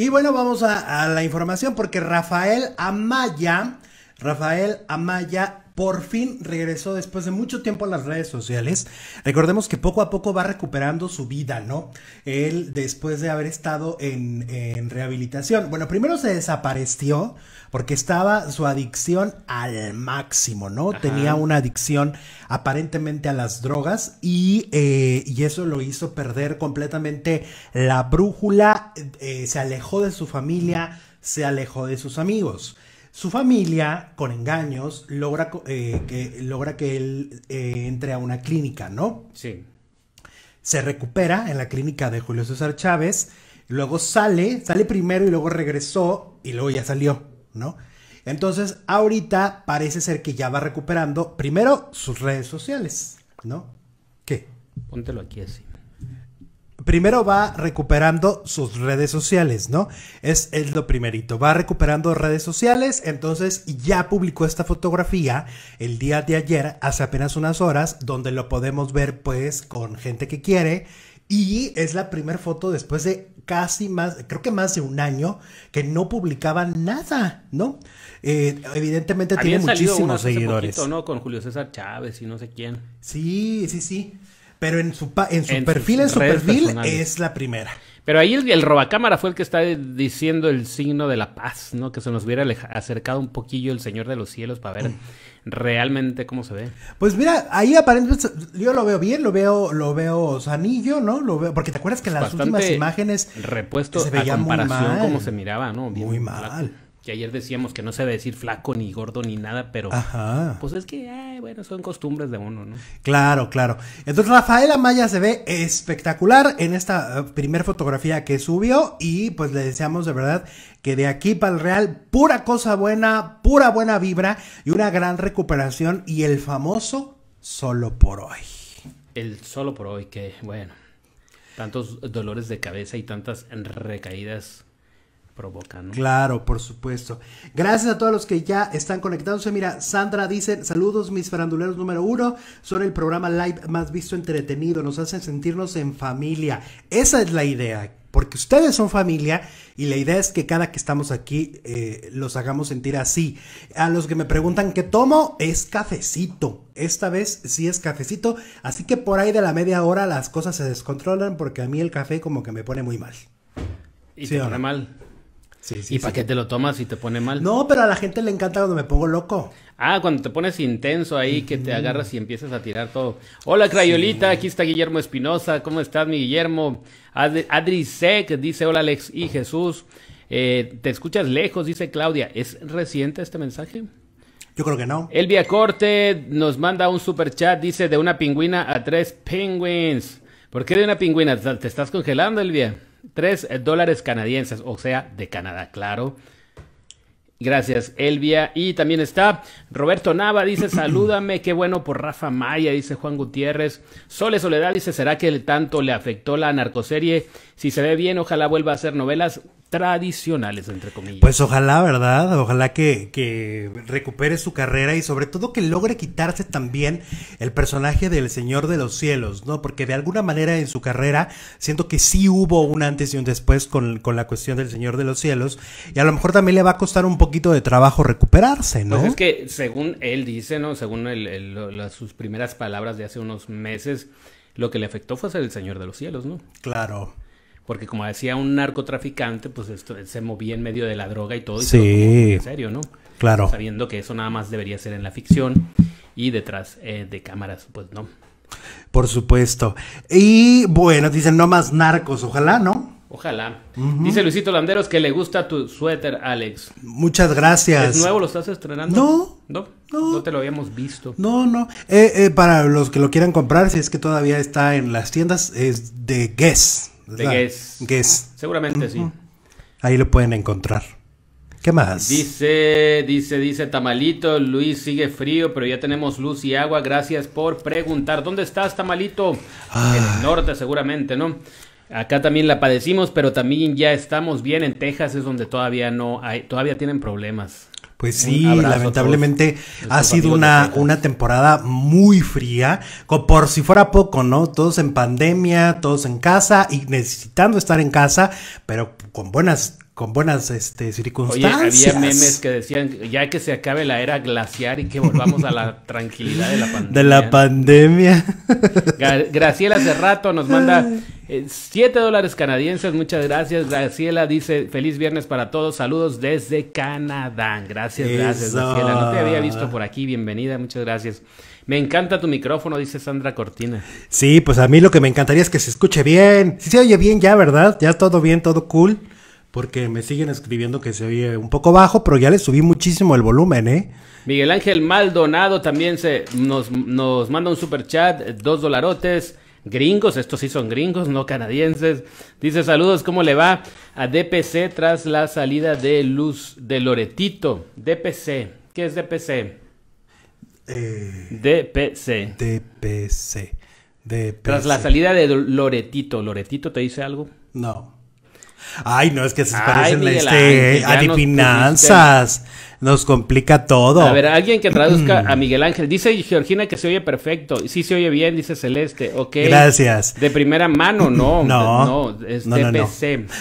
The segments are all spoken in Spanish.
Y bueno, vamos a, la información porque Rafael Amaya, Rafael Amaya por fin regresó después de mucho tiempo a las redes sociales. Recordemos que poco a poco va recuperando su vida, ¿no? Él después de haber estado en, rehabilitación. Bueno, primero se desapareció porque estaba su adicción al máximo, ¿no? Tenía una adicción aparentemente a las drogas y, eh, eso lo hizo perder completamente la brújula, eh, se alejó de su familia, se alejó de sus amigos. Su familia, con engaños, logra, eh, que, logra que él eh, entre a una clínica, ¿no? Sí. Se recupera en la clínica de Julio César Chávez, luego sale, sale primero y luego regresó y luego ya salió, ¿no? Entonces, ahorita parece ser que ya va recuperando primero sus redes sociales, ¿no? ¿Qué? Póntelo aquí así primero va recuperando sus redes sociales, ¿no? Es, lo primerito, va recuperando redes sociales, entonces ya publicó esta fotografía el día de ayer, hace apenas unas horas, donde lo podemos ver pues con gente que quiere. Y es la primera foto después de casi más, creo que más de un año, que no publicaba nada, ¿no? Eh, evidentemente tiene muchísimos seguidores. Poquito, ¿no? Con Julio César Chávez y no sé quién. Sí, sí, sí. Pero en su, en su perfil, en su perfil, es la primera. Pero ahí el, el, robacámara fue el que está diciendo el signo de la paz, ¿no? Que se nos hubiera acercado un poquillo el Señor de los Cielos para ver mm. realmente cómo se ve. Pues mira, ahí aparentemente yo lo veo bien, lo veo, lo veo sanillo, ¿no? Lo veo, porque te acuerdas que en las últimas imágenes repuesto se veía muy mal. cómo se miraba, ¿no? muy mal que ayer decíamos que no se debe decir flaco ni gordo ni nada, pero pues es que, bueno, son costumbres de uno, ¿no? Claro, claro. Entonces Rafaela Maya se ve espectacular en esta eh, primera fotografía que subió y pues le deseamos de verdad que de aquí para el Real, pura cosa buena, pura buena vibra y una gran recuperación y el famoso solo por hoy. El solo por hoy, que bueno, tantos dolores de cabeza y tantas recaídas provoca, ¿no? Claro, por supuesto. Gracias a todos los que ya están conectándose. Mira, Sandra dice, saludos mis faranduleros número uno, son el programa live más visto entretenido, nos hacen sentirnos en familia. Esa es la idea, porque ustedes son familia y la idea es que cada que estamos aquí eh, los hagamos sentir así. A los que me preguntan qué tomo, es cafecito. Esta vez sí es cafecito, así que por ahí de la media hora las cosas se descontrolan porque a mí el café como que me pone muy mal. Y te pone mal. ¿Y para qué te lo tomas si te pone mal? No, pero a la gente le encanta cuando me pongo loco. Ah, cuando te pones intenso ahí, que te agarras y empiezas a tirar todo. Hola, Crayolita, aquí está Guillermo Espinosa. ¿Cómo estás, mi Guillermo? Adri Sec dice: Hola, Alex y Jesús. Eh, te escuchas lejos, dice Claudia. ¿Es reciente este mensaje? Yo creo que no. Elvia Corte nos manda un super chat, dice: De una pingüina a tres penguins. ¿Por qué de una pingüina? ¿Te estás congelando, Elvia? Tres eh, dólares canadienses, o sea, de Canadá, claro. Gracias, Elvia. Y también está Roberto Nava, dice, salúdame, qué bueno por Rafa Maya, dice Juan Gutiérrez. Sole Soledad dice, ¿será que el tanto le afectó la narcoserie? Si se ve bien, ojalá vuelva a hacer novelas tradicionales, entre comillas. Pues ojalá, ¿verdad? Ojalá que, recupere su carrera y sobre todo que logre quitarse también el personaje del Señor de los Cielos, ¿no? Porque de alguna manera en su carrera siento que sí hubo un antes y un después con, la cuestión del Señor de los Cielos y a lo mejor también le va a costar un poquito de trabajo recuperarse, ¿no? Pues es que según él dice, ¿no? Según sus primeras palabras de hace unos meses, lo que le afectó fue ser el Señor de los Cielos, ¿no? Claro. Porque como decía un narcotraficante, pues esto, se movía en medio de la droga y todo. Y sí. en serio, ¿no? Claro. Sabiendo que eso nada más debería ser en la ficción y detrás eh, de cámaras, pues no. Por supuesto. Y bueno, dicen no más narcos, ojalá, ¿no? Ojalá. Dice Luisito Landeros que le gusta tu suéter, Alex. Muchas gracias. ¿Es nuevo? ¿Lo estás estrenando? No. No, no, no te lo habíamos visto. No, no. Eh, eh, para los que lo quieran comprar, si es que todavía está en las tiendas, es de Guess. Guess. Seguramente sí. Ahí lo pueden encontrar. ¿Qué más? Dice, dice, dice Tamalito, Luis sigue frío, pero ya tenemos luz y agua. Gracias por preguntar. ¿Dónde estás, Tamalito? En el norte seguramente, ¿no? Acá también la padecimos, pero también ya estamos bien en Texas, es donde todavía no hay, todavía tienen problemas. Pues sí, lamentablemente ha sido una, una temporada muy fría, por si fuera poco, ¿no? Todos en pandemia, todos en casa y necesitando estar en casa, pero con buenas con buenas este, circunstancias. Oye, había memes que decían, ya que se acabe la era glaciar y que volvamos a la tranquilidad de la pandemia. De la pandemia. Graciela hace rato nos manda eh, siete dólares canadienses, muchas gracias. Graciela dice, feliz viernes para todos, saludos desde Canadá. Gracias, gracias, Graciela. No te había visto por aquí, bienvenida, muchas gracias. Me encanta tu micrófono, dice Sandra Cortina. Sí, pues a mí lo que me encantaría es que se escuche bien. Si se oye bien ya, ¿verdad? Ya todo bien, todo cool porque me siguen escribiendo que se oye un poco bajo, pero ya le subí muchísimo el volumen, ¿eh? Miguel Ángel Maldonado también se nos, manda un super chat, dos dolarotes. Gringos, estos sí son gringos, no canadienses. Dice saludos, ¿cómo le va a DPC tras la salida de Luz de Loretito? DPC, ¿qué es DPC? Eh, DPC. DPC. DPC. Tras la salida de Loretito, ¿Loretito te dice algo? No. Ay, no, es que se parecen a este, Nos, complica todo. A ver, alguien que traduzca a Miguel Ángel. Dice Georgina que se oye perfecto. Sí, se oye bien, dice Celeste. Ok. Gracias. De primera mano, no. No. No, no, no,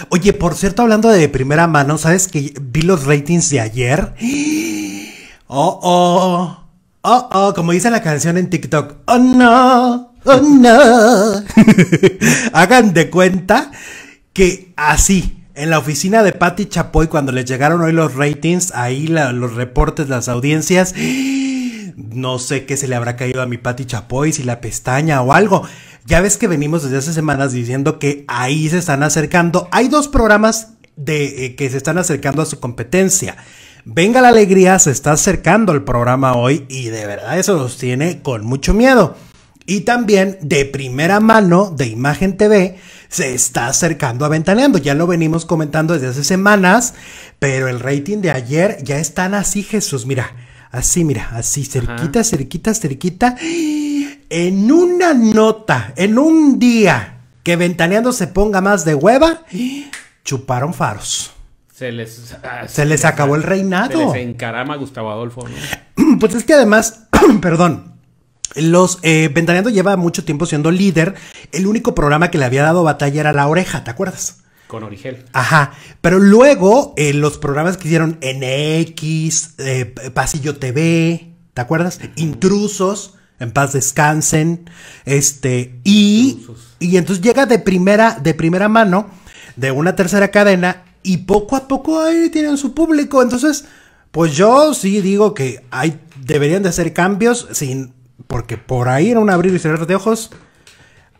Oye, por cierto, hablando de primera mano, ¿sabes que vi los ratings de ayer? Oh, oh. Oh, oh, como dice la canción en TikTok. Oh, no. Oh, no. Hagan de cuenta que así, en la oficina de Patti Chapoy, cuando les llegaron hoy los ratings, ahí los reportes, las audiencias, no sé qué se le habrá caído a mi Patti Chapoy, si la pestaña o algo. Ya ves que venimos desde hace semanas diciendo que ahí se están acercando. Hay dos programas de, eh, que se están acercando a su competencia. Venga la Alegría se está acercando el programa hoy y de verdad eso los tiene con mucho miedo. Y también de primera mano de Imagen TV se está acercando a Ventaneando. Ya lo venimos comentando desde hace semanas, pero el rating de ayer ya están así, Jesús. Mira, así, mira, así, cerquita, cerquita, cerquita. En una nota, en un día que Ventaneando se ponga más de hueva, chuparon faros. Se les, ah, acabó el reinado. Se les encarama Gustavo Adolfo. Pues es que además, perdón los eh, Ventaneando lleva mucho tiempo siendo líder. El único programa que le había dado batalla era La Oreja, ¿te acuerdas? Con Origel. Ajá. Pero luego eh, los programas que hicieron NX, eh, Pasillo TV, ¿te acuerdas? Intrusos, en paz descansen. Este, y, y entonces llega de primera, de primera mano, de una tercera cadena, y poco a poco ahí tienen su público. Entonces, pues yo sí digo que deberían de hacer cambios sin porque por ahí en un abrir y cerrar de ojos,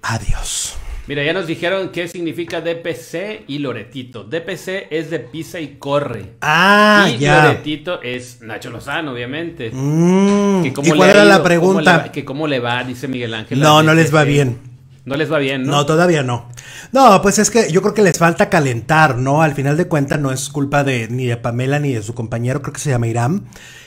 adiós. Mira, ya nos dijeron qué significa DPC y Loretito. DPC es de pisa y corre. Ah, y Loretito es Nacho Lozano, obviamente. Mm. ¿Y cuál era la pregunta? que cómo le va, dice Miguel Ángel. No, no les va bien. No les va bien, ¿no? No, todavía no. No, pues es que yo creo que les falta calentar, ¿no? Al final de cuentas no es culpa de ni de Pamela ni de su compañero, creo que se llama Irán.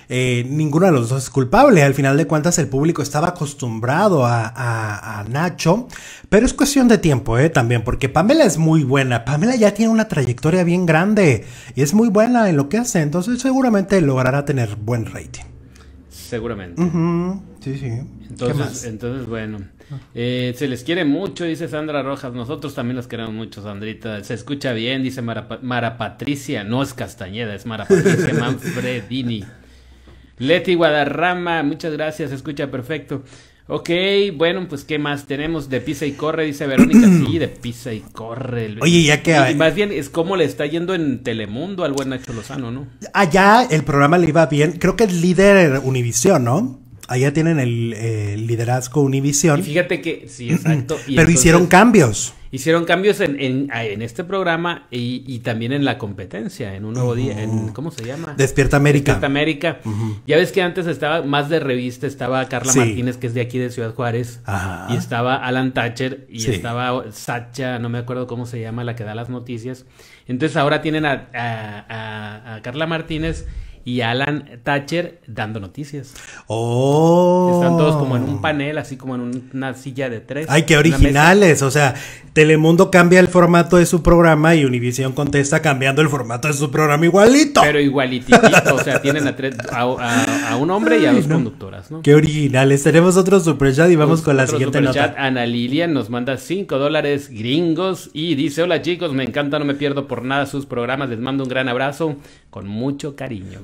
Eh, ninguno de los dos es culpable. Al final de cuentas, el público estaba acostumbrado a, Nacho, pero es cuestión de tiempo, ¿eh? También, porque Pamela es muy buena. Pamela ya tiene una trayectoria bien grande y es muy buena en lo que hace, entonces seguramente logrará tener buen rating seguramente. Sí, sí. Entonces, entonces bueno, ah. eh, se les quiere mucho, dice Sandra Rojas. Nosotros también los queremos mucho, Sandrita. Se escucha bien, dice Mara, Mara Patricia. No es Castañeda, es Mara Patricia Manfredini. Leti Guadarrama, muchas gracias, se escucha perfecto. Ok, bueno, pues ¿qué más tenemos? De pisa y corre, dice Verónica. sí, de pisa y corre. Oye, ya que... Y más bien es como le está yendo en Telemundo al buen Nacho Lozano, ¿no? Allá ah, el programa le iba bien. Creo que es líder Univision, ¿no? Allá tienen el liderazgo Univision. Y fíjate que, sí, exacto. Pero hicieron cambios. Hicieron cambios en, este programa y, también en la competencia, en un nuevo día, oh. ¿cómo se llama? Despierta América. Despierta América. Ya ves que antes estaba más de revista, estaba Carla Martínez, que es de aquí de Ciudad Juárez, y estaba Alan Thatcher, y estaba Sacha, no me acuerdo cómo se llama, la que da las noticias. Entonces ahora tienen a, a Carla Martínez y Alan Thatcher dando noticias. ¡Oh! Están todos como en un panel, así como en una silla de tres. ¡Ay, qué originales! O sea, Telemundo cambia el formato de su programa y Univision contesta cambiando el formato de su programa igualito. Pero igualitito o sea, tienen a, tres, a, un hombre y a dos conductoras, ¡Qué originales! Tenemos otro chat y vamos con la siguiente nota. Ana Lilian nos manda cinco dólares gringos y dice, hola chicos, me encanta, no me pierdo por nada sus programas, les mando un gran abrazo con mucho cariño.